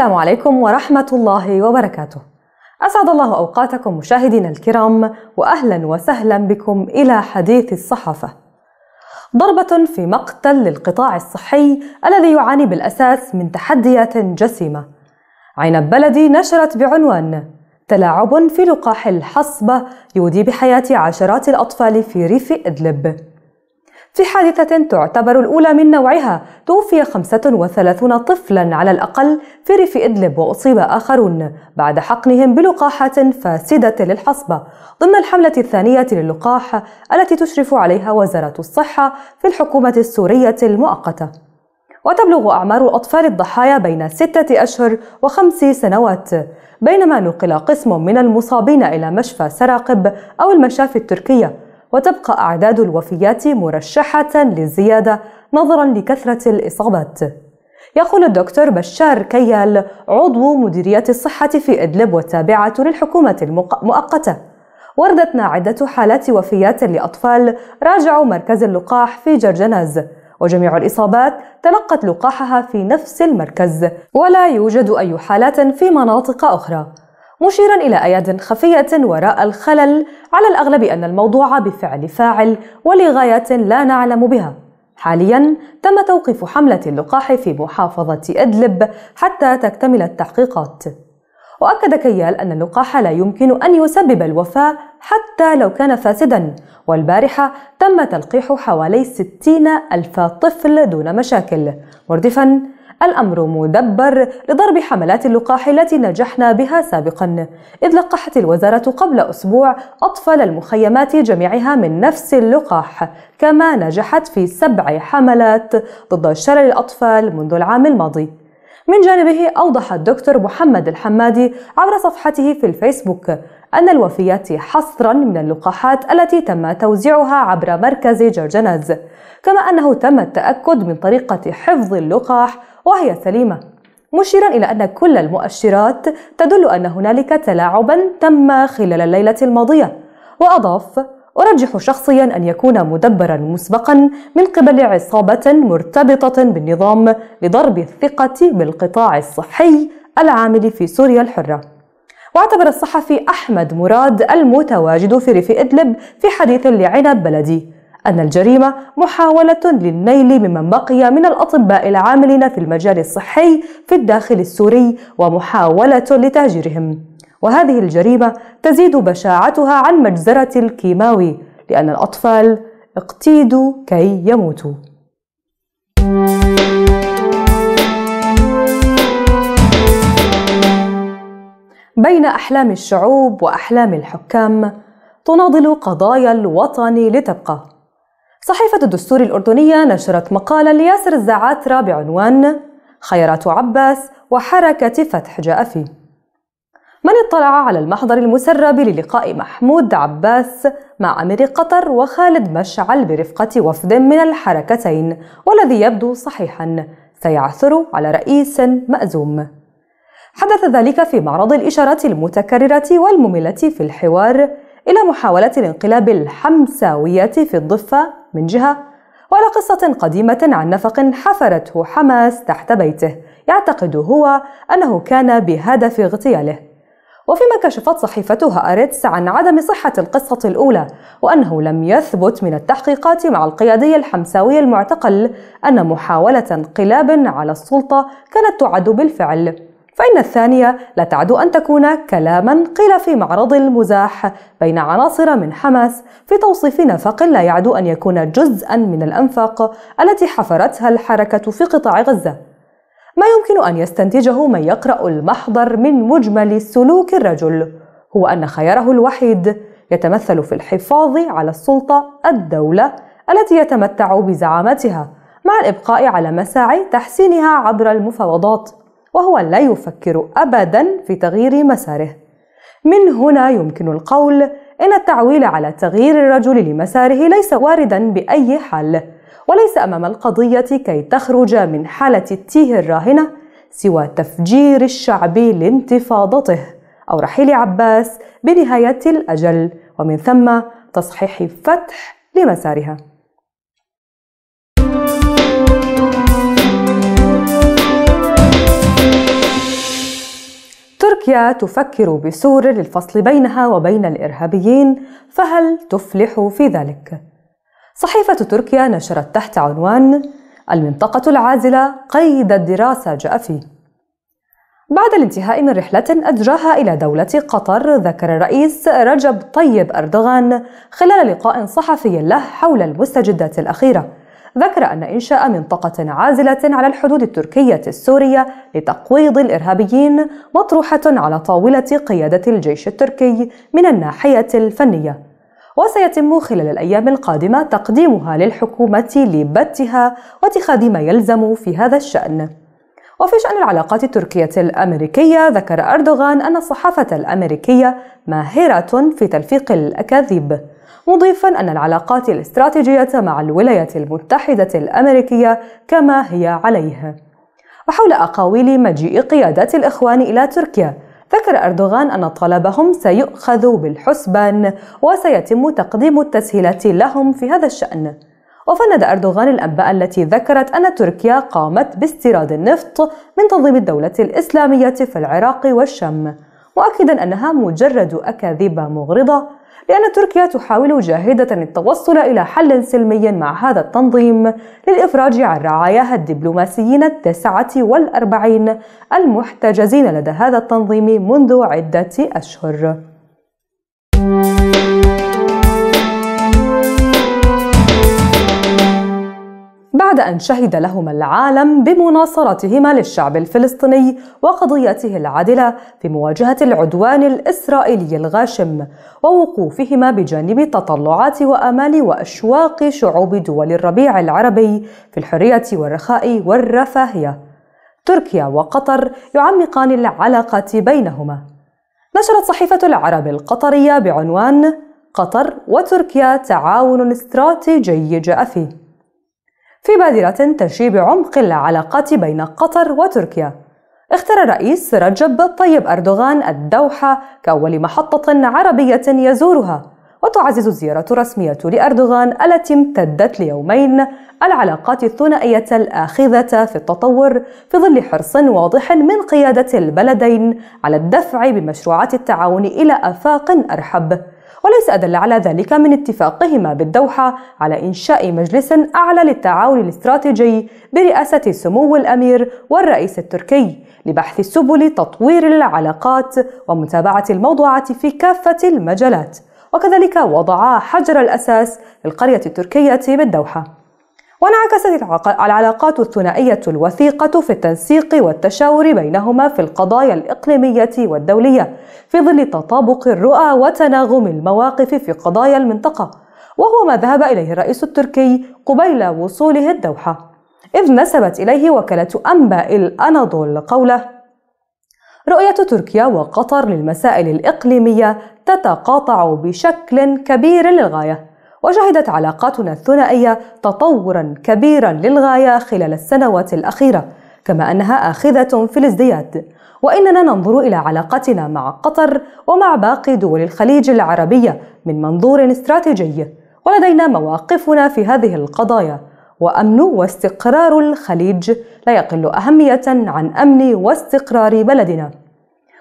السلام عليكم ورحمة الله وبركاته. أسعد الله أوقاتكم مشاهدينا الكرام وأهلا وسهلا بكم إلى حديث الصحافة. ضربة في مقتل للقطاع الصحي الذي يعاني بالأساس من تحديات جسيمة. عنب بلدي نشرت بعنوان: تلاعب في لقاح الحصبة يودي بحياة عشرات الأطفال في ريف إدلب. في حادثة تعتبر الأولى من نوعها توفي 35 طفلا على الأقل في ريف إدلب وأصيب آخرون بعد حقنهم بلقاحات فاسدة للحصبة ضمن الحملة الثانية للقاح التي تشرف عليها وزارة الصحة في الحكومة السورية المؤقتة وتبلغ أعمار الأطفال الضحايا بين ستة أشهر وخمس سنوات بينما نقل قسم من المصابين إلى مشفى سراقب أو المشافي التركية وتبقى أعداد الوفيات مرشحة للزيادة نظرا لكثرة الإصابات يقول الدكتور بشار كيال عضو مديرية الصحة في إدلب والتابعة للحكومة المؤقتة وردتنا عدة حالات وفيات لأطفال راجعوا مركز اللقاح في جرجناز وجميع الإصابات تلقت لقاحها في نفس المركز ولا يوجد أي حالات في مناطق أخرى مشيرا إلى أياد خفية وراء الخلل على الأغلب أن الموضوع بفعل فاعل ولغاية لا نعلم بها حاليا تم توقيف حملة اللقاح في محافظة إدلب حتى تكتمل التحقيقات وأكد كيال أن اللقاح لا يمكن أن يسبب الوفاة حتى لو كان فاسدا والبارحة تم تلقيح حوالي 60 ألف طفل دون مشاكل مردفا الأمر مدبر لضرب حملات اللقاح التي نجحنا بها سابقا إذ لقحت الوزارة قبل أسبوع أطفال المخيمات جميعها من نفس اللقاح كما نجحت في سبع حملات ضد شلل الأطفال منذ العام الماضي من جانبه أوضح الدكتور محمد الحمادي عبر صفحته في الفيسبوك أن الوفيات حصرا من اللقاحات التي تم توزيعها عبر مركز جرجناز كما أنه تم التأكد من طريقة حفظ اللقاح وهي سليمة مشيرا إلى أن كل المؤشرات تدل أن هنالك تلاعبا تم خلال الليلة الماضية وأضاف أرجح شخصيا أن يكون مدبرا مسبقا من قبل عصابة مرتبطة بالنظام لضرب الثقة بالقطاع الصحي العامل في سوريا الحرة واعتبر الصحفي أحمد مراد المتواجد في ريف إدلب في حديث لعنب بلدي أن الجريمة محاولة للنيل ممن بقي من الأطباء العاملين في المجال الصحي في الداخل السوري ومحاولة لتهجيرهم وهذه الجريمة تزيد بشاعتها عن مجزرة الكيماوي لأن الأطفال اقتيدوا كي يموتوا بين أحلام الشعوب وأحلام الحكام تناضل قضايا الوطن لتبقى صحيفة الدستور الأردنية نشرت مقالا لياسر الزعاترة بعنوان خيرات عباس وحركة فتح جاء فيه من اطلع على المحضر المسرب للقاء محمود عباس مع أمير قطر وخالد مشعل برفقة وفد من الحركتين والذي يبدو صحيحا سيعثر على رئيس مأزوم حدث ذلك في معرض الإشارات المتكررة والمملة في الحوار إلى محاولة الانقلاب الحمساوية في الضفة من جهة وعلى قصة قديمة عن نفق حفرته حماس تحت بيته يعتقد هو أنه كان بهدف اغتياله وفيما كشفت صحيفتها أريتس عن عدم صحة القصة الأولى وأنه لم يثبت من التحقيقات مع القيادي الحمساوي المعتقل أن محاولة انقلاب على السلطة كانت تعد بالفعل فإن الثانية لا تعد أن تكون كلاما قيل في معرض المزاح بين عناصر من حماس في توصيف نفق لا يعد أن يكون جزءا من الأنفاق التي حفرتها الحركة في قطاع غزة ما يمكن أن يستنتجه من يقرأ المحضر من مجمل سلوك الرجل هو أن خياره الوحيد يتمثل في الحفاظ على السلطة الدولة التي يتمتع بزعامتها مع الإبقاء على مساعي تحسينها عبر المفاوضات وهو لا يفكر أبدا في تغيير مساره. من هنا يمكن القول إن التعويل على تغيير الرجل لمساره ليس واردا بأي حال، وليس أمام القضية كي تخرج من حالة التيه الراهنة سوى تفجير الشعب لانتفاضته أو رحيل عباس بنهاية الأجل، ومن ثم تصحيح فتح لمسارها. تركيا تفكر بسور للفصل بينها وبين الإرهابيين فهل تفلح في ذلك؟ صحيفة تركيا نشرت تحت عنوان المنطقة العازلة قيد الدراسة جاء فيه بعد الانتهاء من رحلة أجراها إلى دولة قطر ذكر الرئيس رجب طيب أردوغان خلال لقاء صحفي له حول المستجدات الأخيرة ذكر أن إنشاء منطقة عازلة على الحدود التركية السورية لتقويض الإرهابيين مطروحة على طاولة قيادة الجيش التركي من الناحية الفنية وسيتم خلال الأيام القادمة تقديمها للحكومة لبتها واتخاذ ما يلزم في هذا الشأن وفي شأن العلاقات التركية الأمريكية ذكر أردوغان أن الصحافة الأمريكية ماهرة في تلفيق الأكاذيب مضيفا أن العلاقات الاستراتيجية مع الولايات المتحدة الأمريكية كما هي عليه وحول أقاويل مجيء قيادات الإخوان إلى تركيا ذكر أردوغان أن طلبهم سيؤخذ بالحسبان وسيتم تقديم التسهيلات لهم في هذا الشأن وفند أردوغان الأنباء التي ذكرت أن تركيا قامت باستيراد النفط من تنظيم الدولة الإسلامية في العراق والشام مؤكدا أنها مجرد أكاذيب مغرضة لأن تركيا تحاول جاهدة التوصل إلى حل سلمي مع هذا التنظيم للإفراج عن رعاياها الدبلوماسيين التسعة والأربعين المحتجزين لدى هذا التنظيم منذ عدة أشهر بعد أن شهد لهما العالم بمناصرتهما للشعب الفلسطيني وقضيته العادلة في مواجهة العدوان الإسرائيلي الغاشم ووقوفهما بجانب تطلعات وآمال وأشواق شعوب دول الربيع العربي في الحرية والرخاء والرفاهية تركيا وقطر يعمقان العلاقة بينهما نشرت صحيفة العرب القطرية بعنوان قطر وتركيا تعاون استراتيجي جاء فيه في بادرة تشي بعمق العلاقات بين قطر وتركيا اختار الرئيس رجب طيب أردوغان الدوحة كأول محطة عربية يزورها وتعزز الزيارة الرسمية لأردوغان التي امتدت ليومين العلاقات الثنائية الآخذة في التطور في ظل حرص واضح من قيادة البلدين على الدفع بمشروعات التعاون إلى آفاق أرحب وليس أدل على ذلك من اتفاقهما بالدوحة على إنشاء مجلس أعلى للتعاون الاستراتيجي برئاسة سمو الأمير والرئيس التركي لبحث سبل تطوير العلاقات ومتابعة الموضوعات في كافة المجالات وكذلك وضعا حجر الأساس للقرية التركية بالدوحة وانعكست العلاقات الثنائية الوثيقة في التنسيق والتشاور بينهما في القضايا الإقليمية والدولية في ظل تطابق الرؤى وتناغم المواقف في قضايا المنطقة وهو ما ذهب إليه الرئيس التركي قبيل وصوله الدوحة إذ نسبت إليه وكالة أنباء الأناضول قوله رؤية تركيا وقطر للمسائل الإقليمية تتقاطع بشكل كبير للغاية وشهدت علاقاتنا الثنائية تطورا كبيرا للغاية خلال السنوات الأخيرة كما أنها آخذة في الازدياد وإننا ننظر إلى علاقتنا مع قطر ومع باقي دول الخليج العربية من منظور استراتيجي ولدينا مواقفنا في هذه القضايا وأمن واستقرار الخليج لا يقل أهمية عن أمن واستقرار بلدنا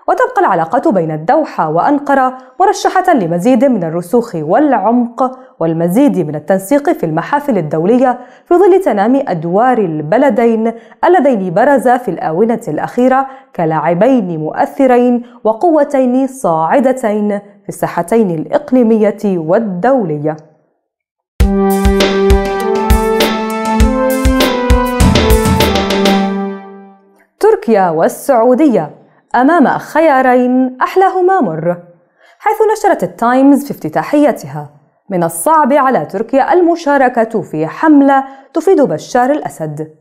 وتبقى العلاقة بين الدوحة وأنقرة مرشحة لمزيد من الرسوخ والعمق والمزيد من التنسيق في المحافل الدولية في ظل تنامي أدوار البلدين اللذين برزا في الآونة الأخيرة كلاعبين مؤثرين وقوتين صاعدتين في الساحتين الإقليمية والدولية. تركيا والسعودية أمام خيارين أحلاهما مر حيث نشرت التايمز في افتتاحيتها من الصعب على تركيا المشاركة في حملة تفيد بشار الأسد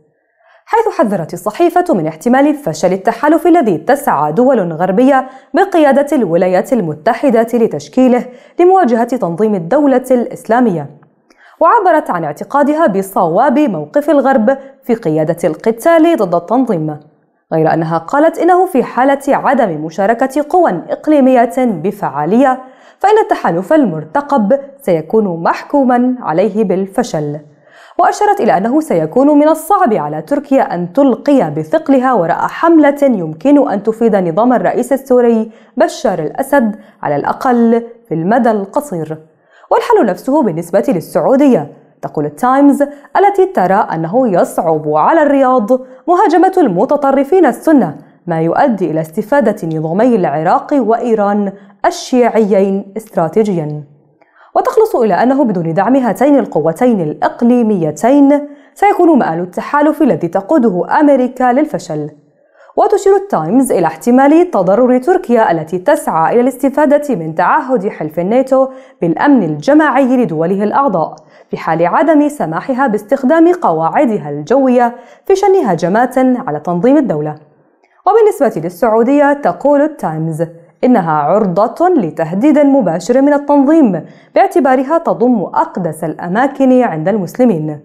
حيث حذرت الصحيفة من احتمال فشل التحالف الذي تسعى دول غربية بقيادة الولايات المتحدة لتشكيله لمواجهة تنظيم الدولة الإسلامية وعبرت عن اعتقادها بصواب موقف الغرب في قيادة القتال ضد التنظيم غير أنها قالت إنه في حالة عدم مشاركة قوى إقليمية بفعالية فإن التحالف المرتقب سيكون محكوما عليه بالفشل وأشارت إلى أنه سيكون من الصعب على تركيا أن تلقي بثقلها وراء حملة يمكن أن تفيد نظام الرئيس السوري بشار الأسد على الأقل في المدى القصير والحل نفسه بالنسبة للسعودية تقول التايمز التي ترى أنه يصعب على الرياض مهاجمة المتطرفين السنة ما يؤدي إلى استفادة نظامي العراق وإيران الشيعيين استراتيجياً وتخلص إلى أنه بدون دعم هاتين القوتين الإقليميتين سيكون مآل التحالف الذي تقوده أمريكا للفشل وتشير التايمز إلى احتمال تضرر تركيا التي تسعى إلى الاستفادة من تعهد حلف الناتو بالأمن الجماعي لدوله الأعضاء في حال عدم سماحها باستخدام قواعدها الجوية في شن هجمات على تنظيم الدولة. وبالنسبة للسعودية تقول التايمز إنها عرضة لتهديد مباشر من التنظيم باعتبارها تضم أقدس الأماكن عند المسلمين.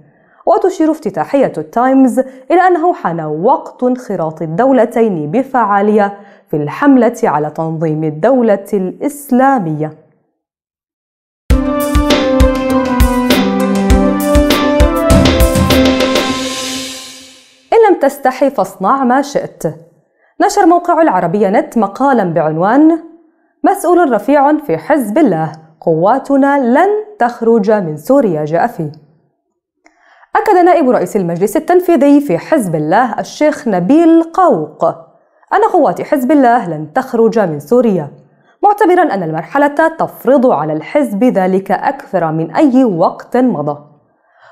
وتشير افتتاحية التايمز إلى أنه حان وقت انخراط الدولتين بفعالية في الحملة على تنظيم الدولة الإسلامية لم تستحي فاصنع ما شئت نشر موقع العربية نت مقالا بعنوان مسؤول رفيع في حزب الله قواتنا لن تخرج من سوريا جاء فيه أكد نائب رئيس المجلس التنفيذي في حزب الله الشيخ نبيل قوق أن قوات حزب الله لن تخرج من سوريا معتبرا أن المرحلة تفرض على الحزب ذلك أكثر من أي وقت مضى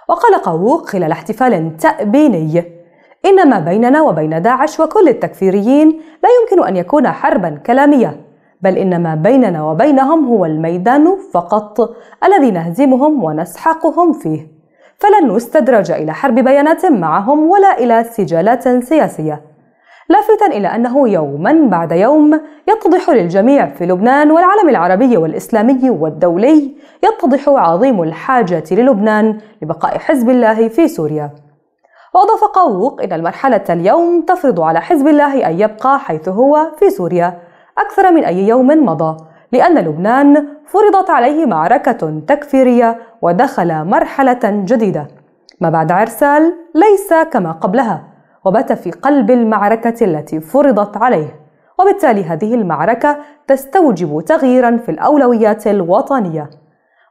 وقال قوق خلال احتفال تأبيني إن ما بيننا وبين داعش وكل التكفيريين لا يمكن أن يكون حربا كلامية بل إن ما بيننا وبينهم هو الميدان فقط الذي نهزمهم ونسحقهم فيه فلن نستدرج إلى حرب بيانات معهم ولا إلى سجالات سياسية لافتا إلى أنه يوما بعد يوم يتضح للجميع في لبنان والعالم العربي والإسلامي والدولي يتضح عظيم الحاجة للبنان لبقاء حزب الله في سوريا وأضاف قاووق إن المرحلة اليوم تفرض على حزب الله أن يبقى حيث هو في سوريا أكثر من أي يوم مضى لأن لبنان فرضت عليه معركة تكفيرية ودخل مرحلة جديدة ما بعد عرسال ليس كما قبلها وبات في قلب المعركة التي فرضت عليه وبالتالي هذه المعركة تستوجب تغييرا في الأولويات الوطنية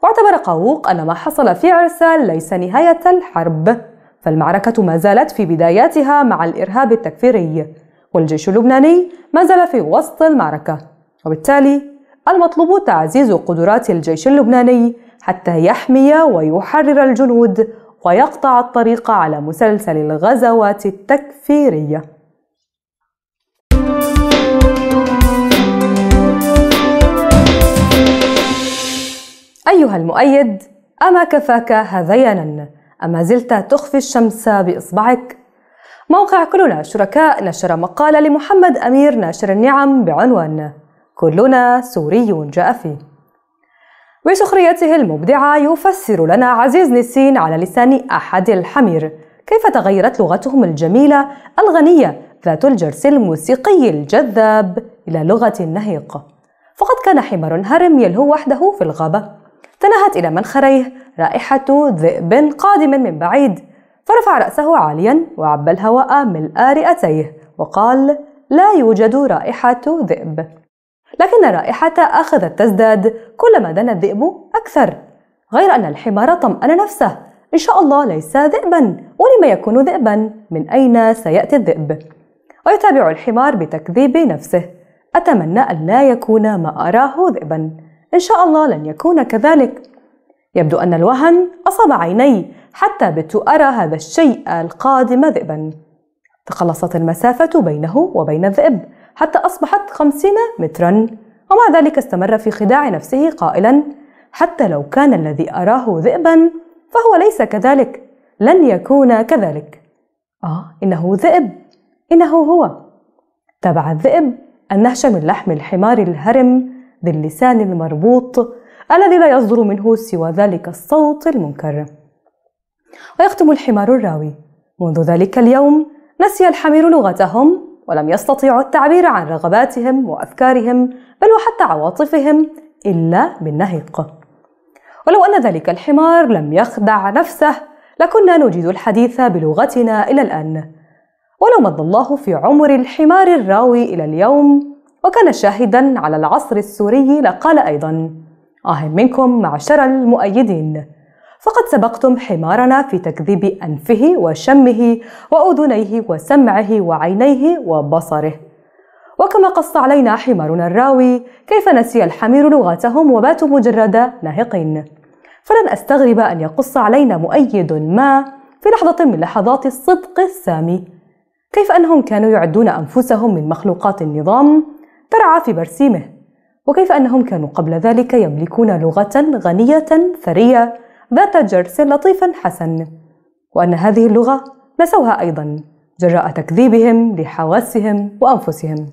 واعتبر قاووق أن ما حصل في عرسال ليس نهاية الحرب فالمعركة ما زالت في بداياتها مع الإرهاب التكفيري والجيش اللبناني ما زال في وسط المعركة وبالتالي المطلوب تعزيز قدرات الجيش اللبناني حتى يحمي ويحرر الجنود ويقطع الطريق على مسلسل الغزوات التكفيريه ايها المؤيد اما كفاك هذيانا أما زلت تخفي الشمس بإصبعك؟ موقع كلنا شركاء نشر مقال لمحمد أمير ناشر النعم بعنوان كلنا سوري فيه بسخريته المبدعة يفسر لنا عزيز نسين على لسان أحد الحمير كيف تغيرت لغتهم الجميلة الغنية ذات الجرس الموسيقي الجذاب إلى لغة النهيق فقد كان حمار هرم يلهو وحده في الغابة تنهت إلى منخريه رائحة ذئب قادم من بعيد فرفع رأسه عاليا وعب الهواء ملء رئتيه وقال لا يوجد رائحة ذئب لكن الرائحة أخذت تزداد كلما دنا الذئب أكثر غير أن الحمار طمأن نفسه إن شاء الله ليس ذئبا ولما يكون ذئبا من أين سيأتي الذئب ويتابع الحمار بتكذيب نفسه أتمنى أن لا يكون ما أراه ذئبا إن شاء الله لن يكون كذلك يبدو أن الوهن أصاب عيني حتى بت أرى هذا الشيء القادم ذئبا تقلصت المسافة بينه وبين الذئب حتى أصبحت خمسين مترا ومع ذلك استمر في خداع نفسه قائلا حتى لو كان الذي أراه ذئبا فهو ليس كذلك لن يكون كذلك آه إنه ذئب إنه هو تبع الذئب النهش من لحم الحمار الهرم ذي اللسان المربوط الذي لا يصدر منه سوى ذلك الصوت المنكر ويختم الحمار الراوي منذ ذلك اليوم نسي الحمير لغتهم ولم يستطيعوا التعبير عن رغباتهم وأفكارهم بل وحتى عواطفهم إلا بالنهيق ولو أن ذلك الحمار لم يخدع نفسه لكنا نجيد الحديث بلغتنا إلى الآن ولو مضى الله في عمر الحمار الراوي إلى اليوم وكان شاهدا على العصر السوري لقال أيضا آه منكم معشر المؤيدين فقد سبقتم حمارنا في تكذيب أنفه وشمه وأذنيه وسمعه وعينيه وبصره وكما قص علينا حمارنا الراوي كيف نسي الحمير لغتهم وباتوا مجرد ناهقين فلن أستغرب أن يقص علينا مؤيد ما في لحظة من لحظات الصدق السامي كيف أنهم كانوا يعدون أنفسهم من مخلوقات النظام ترعى في برسيمه وكيف أنهم كانوا قبل ذلك يملكون لغة غنية ثرية ذات جرس لطيف حسن وأن هذه اللغة نسوها أيضا جراء تكذيبهم لحواسهم وأنفسهم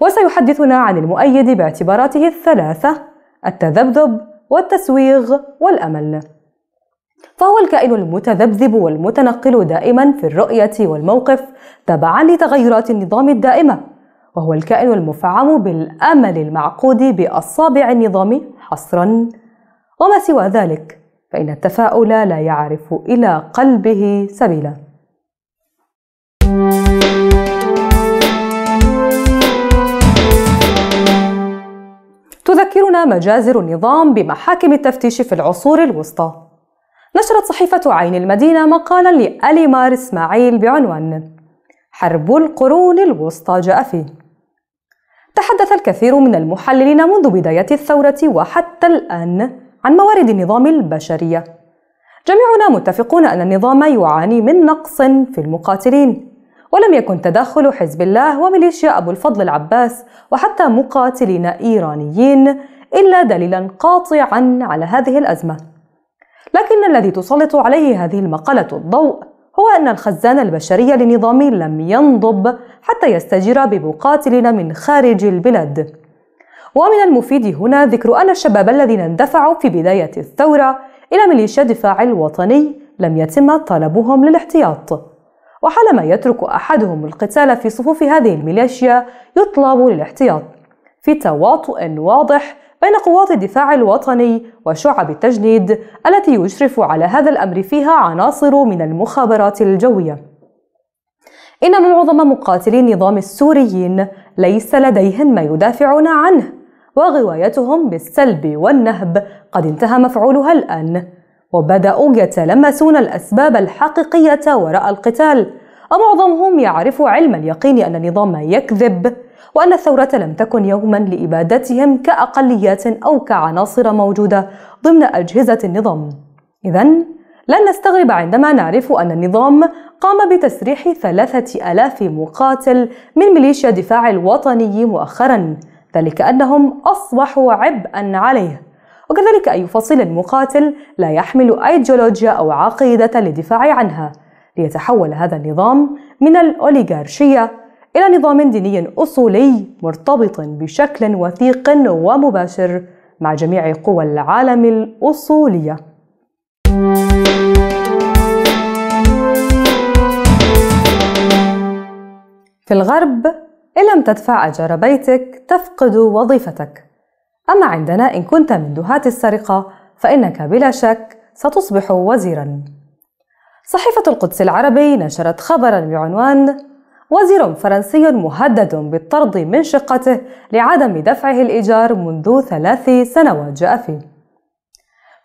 وسيحدثنا عن المؤيد باعتباراته الثلاثة التذبذب والتسويغ والأمل فهو الكائن المتذبذب والمتنقل دائما في الرؤية والموقف تبعا لتغيرات النظام الدائمة وهو الكائن المفعم بالأمل المعقود بأصابع النظام حصرا وما سوى ذلك فإن التفاؤل لا يعرف إلى قلبه سبيلا تذكرنا مجازر النظام بمحاكم التفتيش في العصور الوسطى نشرت صحيفة عين المدينة مقالا لأليمار إسماعيل بعنوان حرب القرون الوسطى جاء فيه تحدث الكثير من المحللين منذ بداية الثورة وحتى الآن عن موارد النظام البشرية. جميعنا متفقون أن النظام يعاني من نقص في المقاتلين، ولم يكن تدخل حزب الله وميليشيا أبو الفضل العباس وحتى مقاتلين إيرانيين إلا دليلا قاطعا على هذه الأزمة. لكن الذي تسلط عليه هذه المقالة الضوء هو أن الخزان البشري لنظام لم ينضب حتى يستجير بمقاتلين من خارج البلاد ومن المفيد هنا ذكر أن الشباب الذين اندفعوا في بداية الثورة إلى ميليشيا الدفاع الوطني لم يتم طلبهم للاحتياط وحالما يترك أحدهم القتال في صفوف هذه الميليشيا يطلب للاحتياط في تواطؤ واضح بين قوات الدفاع الوطني وشعب التجنيد التي يشرف على هذا الأمر فيها عناصر من المخابرات الجوية إن معظم مقاتلي النظام السوريين ليس لديهم ما يدافعون عنه وغوايتهم بالسلب والنهب قد انتهى مفعولها الآن وبدأوا يتلمسون الأسباب الحقيقية وراء القتال ومعظمهم يعرف علم اليقين أن النظام يكذب وأن الثورة لم تكن يوما لإبادتهم كأقليات أو كعناصر موجودة ضمن أجهزة النظام إذا لن نستغرب عندما نعرف أن النظام قام بتسريح ثلاثة ألاف مقاتل من ميليشيا دفاع الوطني مؤخرا ذلك أنهم أصبحوا عبئا عليه وكذلك أي فصيل مقاتل لا يحمل أيديولوجيا أو عقيدة للدفاع عنها ليتحول هذا النظام من الأوليغارشية إلى نظام ديني أصولي مرتبط بشكل وثيق ومباشر مع جميع قوى العالم الأصولية. في الغرب إن لم تدفع أجار بيتك تفقد وظيفتك أما عندنا إن كنت من دهاة السرقة فإنك بلا شك ستصبح وزيرا صحيفة القدس العربي نشرت خبرا بعنوان وزير فرنسي مهدد بالطرد من شقته لعدم دفعه الإيجار منذ ثلاث سنوات جاء فيه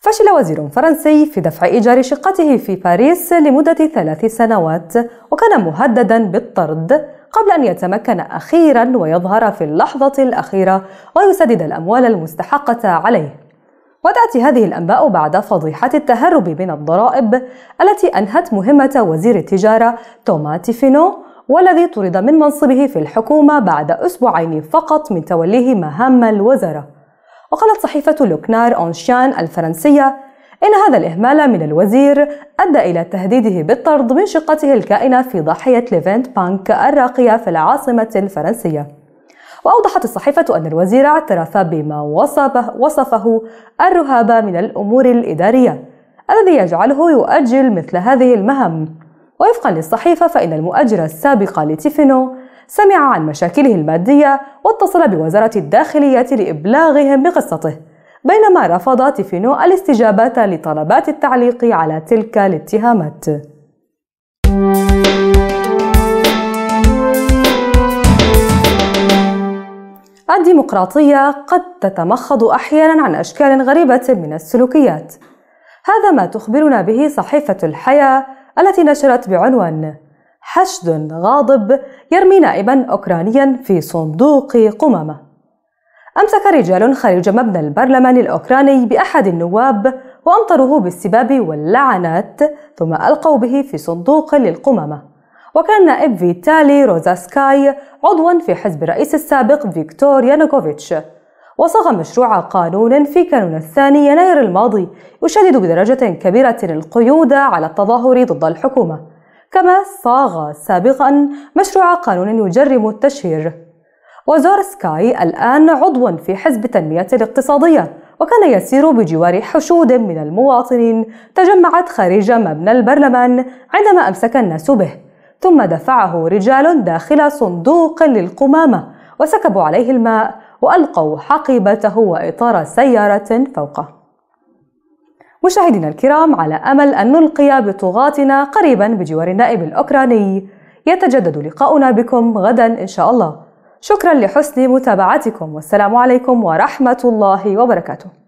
فشل وزير فرنسي في دفع إيجار شقته في باريس لمدة ثلاث سنوات وكان مهددا بالطرد قبل أن يتمكن أخيرا ويظهر في اللحظة الأخيرة ويسدد الأموال المستحقة عليه وتأتي هذه الأنباء بعد فضيحة التهرب من الضرائب التي أنهت مهمة وزير التجارة توما تيفينو والذي طرد من منصبه في الحكومة بعد أسبوعين فقط من توليه مهام الوزارة وقالت صحيفة لوكنار أونشان الفرنسية إن هذا الإهمال من الوزير أدى إلى تهديده بالطرد من شقته الكائنة في ضاحية ليفنت بانك الراقية في العاصمة الفرنسية وأوضحت الصحيفة أن الوزير اعترف بما وصفه, وصفه الرهاب من الأمور الإدارية الذي يجعله يؤجل مثل هذه المهام ووفقا للصحيفة فإن المؤجر السابق لتيفينو سمع عن مشاكله المادية واتصل بوزارة الداخلية لإبلاغهم بقصته بينما رفض تيفينو الاستجابة لطلبات التعليق على تلك الاتهامات الديمقراطية قد تتمخض أحيانا عن أشكال غريبة من السلوكيات هذا ما تخبرنا به صحيفة الحياة التي نشرت بعنوان حشد غاضب يرمي نائبا أوكرانيا في صندوق قمامة أمسك رجال خارج مبنى البرلمان الأوكراني بأحد النواب وأمطروه بالسباب واللعنات ثم ألقوا به في صندوق للقمامة وكان نائب فيتالي روزاسكاي عضوا في حزب الرئيس السابق فيكتور يانوكوفيتش وصغ مشروع قانون في كانون الثاني يناير الماضي يشدد بدرجة كبيرة القيود على التظاهر ضد الحكومة كما صاغ سابقا مشروع قانون يجرم التشهير وزور سكاي الآن عضو في حزب التنمية الاقتصادية وكان يسير بجوار حشود من المواطنين تجمعت خارج مبنى البرلمان عندما أمسك الناس به ثم دفعه رجال داخل صندوق للقمامة وسكبوا عليه الماء وألقوا حقيبته وإطار سيارة فوقه مشاهدينا الكرام على أمل أن نلقي بطغاتنا قريبا بجوار النائب الأوكراني يتجدد لقاؤنا بكم غدا إن شاء الله شكرا لحسن متابعتكم والسلام عليكم ورحمة الله وبركاته